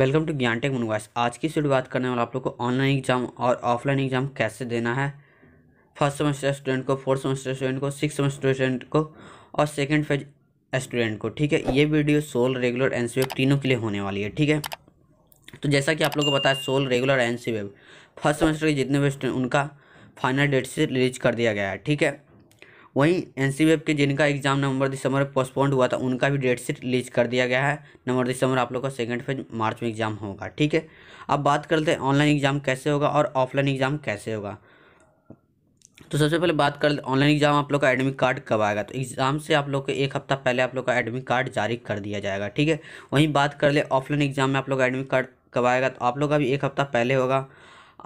welcome to Gyan tech मुनवास आज की वीडियो बात करने वाला आप लोग को ऑनलाइन एग्जाम और ऑफलाइन एग्जाम कैसे देना है फर्स्ट सेमेस्टर स्टूडेंट को फोर्थ सेमेस्टर स्टूडेंट को सिक्स सेमेस्टर स्टूडेंट को और सेकेंड फेज स्टूडेंट को ठीक है ये वीडियो सोल रेगुलर एन तीनों के लिए होने वाली है ठीक है तो जैसा कि आप लोग को पता है सोल रेगुलर एन फर्स्ट सेमेस्टर के जितने भी स्टूडेंट उनका फाइनल डेट से रिलीज कर दिया गया है ठीक है वहीं एन के जिनका एग्ज़ाम नवंबर दिसंबर में पोस्टपोन्ड हुआ था उनका भी डेट शीट लीज कर दिया गया है नवंबर दिसंबर आप लोग का सेकेंड फेज मार्च में एग्ज़ाम होगा ठीक है अब बात करते हैं ऑनलाइन एग्ज़ाम कैसे होगा और ऑफलाइन एग्ज़ाम कैसे होगा तो सबसे पहले बात कर ऑनलाइन एग्ज़ाम आप लोग का एडमिट कार्ड कब आएगा तो एग्ज़ाम से आप लोग को एक हफ्ता पहले आप लोग का एडमिट कार्ड जारी कर दिया जाएगा ठीक है वहीं बात कर ले ऑफलाइन एग्ज़ाम में आप लोग का एडमिट कार्ड कब आएगा तो आप लोग का भी एक हफ्ता पहले होगा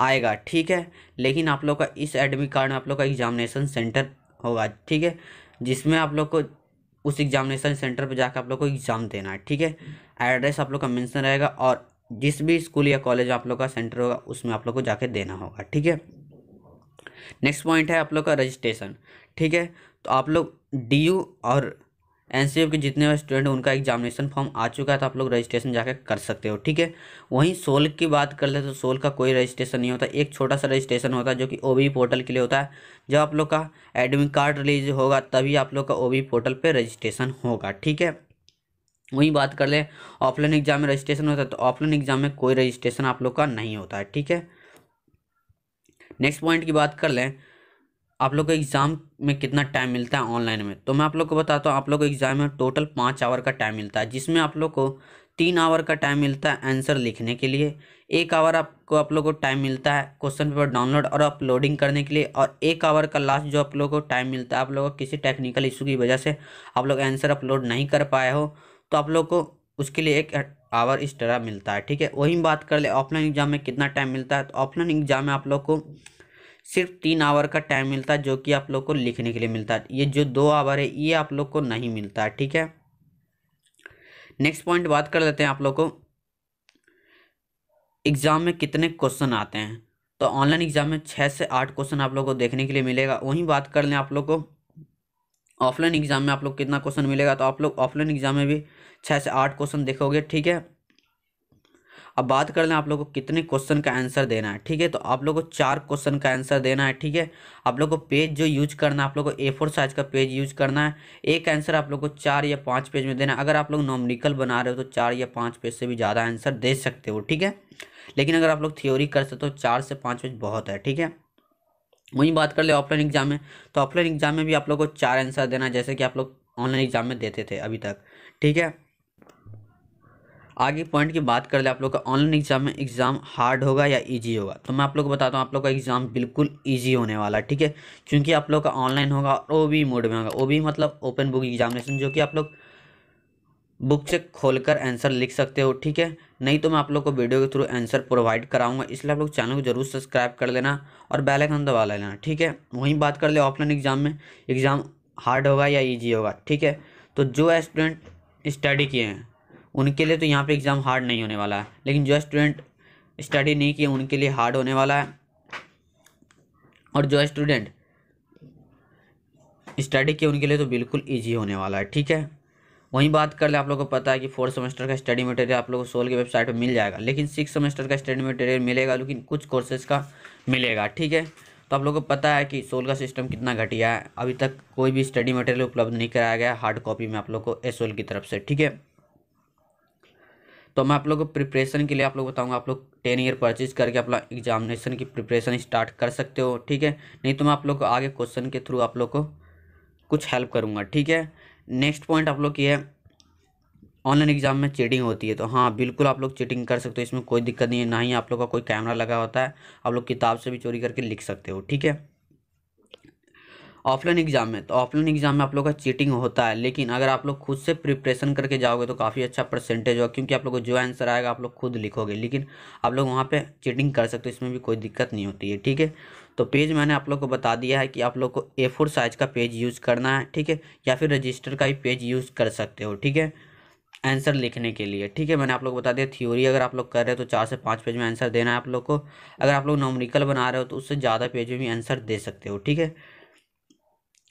आएगा ठीक है लेकिन आप लोग का इस एडमिट कार्ड में आप लोग का एग्जामिनेशन सेंटर होगा ठीक है जिसमें आप लोग को उस एग्जामिनेशन सेंटर पर जाकर आप लोग को एग्ज़ाम देना है ठीक है एड्रेस आप लोग का मेंशन रहेगा और जिस भी स्कूल या कॉलेज आप लोग का सेंटर होगा उसमें आप लोग को जाके देना होगा ठीक है नेक्स्ट पॉइंट है आप लोग का रजिस्ट्रेशन ठीक है तो आप लोग डी और एन के जितने भी स्टूडेंट उनका एग्जामिनेशन फॉर्म आ चुका है तो आप लोग रजिस्ट्रेशन जाकर कर सकते हो ठीक है वहीं सोल की बात कर ले तो सोल का कोई रजिस्ट्रेशन नहीं होता एक छोटा सा रजिस्ट्रेशन होता है जो कि ओ पोर्टल के लिए होता है जब आप लोग का एडमिट कार्ड रिलीज होगा तभी आप लोग का ओ पोर्टल पर रजिस्ट्रेशन होगा ठीक है वहीं बात कर ले ऑफलाइन एग्जाम में रजिस्ट्रेशन होता है तो ऑफलाइन एग्जाम में कोई रजिस्ट्रेशन आप लोग का नहीं होता है ठीक है नेक्स्ट पॉइंट की बात कर लें आप लोग को एग्ज़ाम में कितना टाइम मिलता है ऑनलाइन में तो मैं आप लोग को बताता हूँ आप लोग को एग्ज़ाम में टोटल पाँच आवर का टाइम मिलता है जिसमें आप लोग को तीन आवर का टाइम मिलता है आंसर लिखने के लिए एक आवर आपको आप लोग को टाइम मिलता है क्वेश्चन पेपर डाउनलोड और अपलोडिंग करने के लिए और एक आवर का लास्ट जो आप लोग को टाइम मिलता है आप लोग को किसी टेक्निकल इशू की वजह से आप लोग आंसर अपलोड नहीं कर पाए हो तो आप लोग को उसके लिए एक आवर इस तरह मिलता है ठीक है वही बात कर ले ऑफलाइन एग्ज़ाम में कितना टाइम मिलता है तो ऑफलाइन एग्ज़ाम में आप लोग को सिर्फ तीन आवर का टाइम मिलता है जो कि आप लोग को लिखने के लिए मिलता है ये जो दो आवर है ये आप लोग को नहीं मिलता है ठीक है नेक्स्ट पॉइंट बात कर लेते हैं आप लोग को एग्ज़ाम में कितने क्वेश्चन आते हैं तो ऑनलाइन एग्ज़ाम में छः से आठ क्वेश्चन आप लोग को देखने के लिए मिलेगा वहीं बात कर लें आप लोग को ऑफलाइन एग्ज़ाम में आप लोग कितना क्वेश्चन मिलेगा तो आप लोग ऑफलाइन एग्ज़ाम में भी छः से आठ क्वेश्चन देखोगे ठीक है अब बात कर लें आप लोगों को कितने क्वेश्चन का आंसर देना है ठीक है तो आप लोग को चार क्वेश्चन का आंसर देना है ठीक है आप लोग को पेज जो यूज करना है आप लोग को ए फोर साइज का पेज यूज करना है एक आंसर आप लोग को चार या पाँच पेज में देना है अगर आप लोग नॉमनिकल बना रहे हो तो चार या पाँच पेज से भी ज़्यादा आंसर दे सकते हो ठीक है लेकिन अगर आप लोग थ्योरी कर सकते हो तो चार से पाँच पेज बहुत है ठीक है वहीं बात कर ले ऑफलाइन एग्जाम में तो ऑफलाइन एग्जाम में भी आप लोग को चार आंसर देना है जैसे कि आप लोग ऑनलाइन एग्जाम में देते थे अभी तक ठीक है आगे पॉइंट की बात कर ले आप लोग का ऑनलाइन एग्जाम में एग्ज़ाम हार्ड होगा या ईजी होगा तो मैं आप लोग को बताता हूँ आप लोग का एग्ज़ाम बिल्कुल ईजी होने वाला है ठीक है क्योंकि आप लोग का ऑनलाइन होगा और ओ भी मोड में होगा ओ भी मतलब ओपन बुक एग्जामिनेशन जो कि आप लोग बुक से कर आंसर लिख सकते हो ठीक है नहीं तो मैं आप लोग को वीडियो के थ्रू आंसर प्रोवाइड कराऊंगा इसलिए आप लोग चैनल को जरूर सब्सक्राइब कर लेना और बेल आइकन दबा लेना ठीक है वहीं बात कर ले ऑफलाइन एग्ज़ाम में एग्ज़ाम हार्ड होगा या ईजी होगा ठीक है तो जो स्टूडेंट स्टडी किए हैं उनके लिए तो यहाँ पे एग्ज़ाम हार्ड नहीं होने वाला है लेकिन जो स्टूडेंट स्टडी नहीं किए उनके लिए हार्ड होने वाला है और जो स्टूडेंट स्टडी किए उनके लिए तो बिल्कुल ईजी होने वाला है ठीक है वहीं बात कर ले आप लोग को पता है कि फोर्थ सेमेस्टर का स्टडी मटेरियल आप लोग को सोल की वेबसाइट पर मिल जाएगा लेकिन सिक्स सेमेस्टर का स्टडी मटेरियल मिलेगा लेकिन कुछ कोर्सेज का मिलेगा ठीक है तो आप लोगों को पता है कि सोल का सिस्टम कितना घटिया है अभी तक कोई भी स्टडी मटेरियल उपलब्ध नहीं कराया गया हार्ड कॉपी में आप लोग को एसोल की तरफ से ठीक है तो मैं आप लोग को प्रिपरेशन के लिए आप लोग बताऊंगा आप लोग टेन ईयर परचेज करके अपना एग्जामिनेशन की प्रिपरेशन स्टार्ट कर सकते हो ठीक है नहीं तो मैं आप लोग को आगे क्वेश्चन के थ्रू आप लोग को कुछ हेल्प करूँगा ठीक है नेक्स्ट पॉइंट आप लोग की है ऑनलाइन एग्जाम में चीटिंग होती है तो हाँ बिल्कुल आप लोग चीटिंग कर सकते हो इसमें कोई दिक्कत नहीं है ना ही आप लोग का कोई कैमरा लगा होता है आप लोग किताब से भी चोरी करके लिख सकते हो ठीक है ऑफलाइन एग्जाम में तो ऑफलाइन एग्जाम में आप लोग का चीटिंग होता है लेकिन अगर आप लोग खुद से प्रिपरेशन करके जाओगे तो काफ़ी अच्छा परसेंटेज होगा क्योंकि आप लोग को जो आंसर आएगा आप लोग खुद लिखोगे लेकिन आप लोग वहाँ पर चीटिंग कर सकते हो इसमें भी कोई दिक्कत नहीं होती है ठीक है तो पेज मैंने आप लोग को बता दिया है कि आप लोग को ए फोर साइज का पेज यूज़ करना है ठीक है या फिर रजिस्टर का ही पेज यूज़ कर सकते हो ठीक है आंसर लिखने के लिए ठीक है मैंने आप लोग बता दिया थ्योरी अगर आप लोग कर रहे हो तो चार से पाँच पेज में आंसर देना है आप लोग को अगर आप लोग नॉमरिकल बना रहे हो तो उससे ज़्यादा पेज में भी आंसर दे सकते हो ठीक है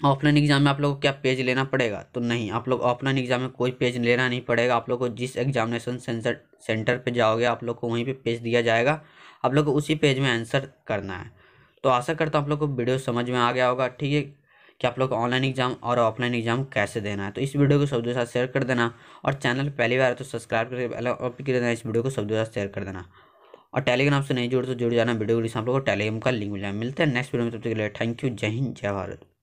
ऑफलाइन एग्जाम में आप लोग को क्या पेज लेना पड़ेगा तो नहीं आप लोग ऑफलाइन एग्जाम में कोई पेज लेना नहीं पड़ेगा आप लोग को जिस एग्जामिनेशन सेंसर सेंटर पे जाओगे आप लोग को वहीं पे पेज दिया जाएगा आप लोग को उसी पेज में आंसर करना है तो आशा करता हूँ आप लोग को वीडियो समझ में आ गया होगा ठीक है कि आप लोग ऑनलाइन एग्जाम और ऑफलाइन एग्जाम कैसे देना है तो इस वीडियो को सब साथ शेयर कर देना और चैनल पहली बार तो सब्सक्राइब करके कर देना इस वीडियो को सब साथ शेयर कर देना और टेलीग्राम से नहीं जुड़ तो जुड़ जाना वीडियो को आप लोग को टेलीग्राम का लिंक मिल जाए मिलते हैं नेक्स्ट वीडियो में तब तक के लिए थैंक यू जय हिंद जय भारत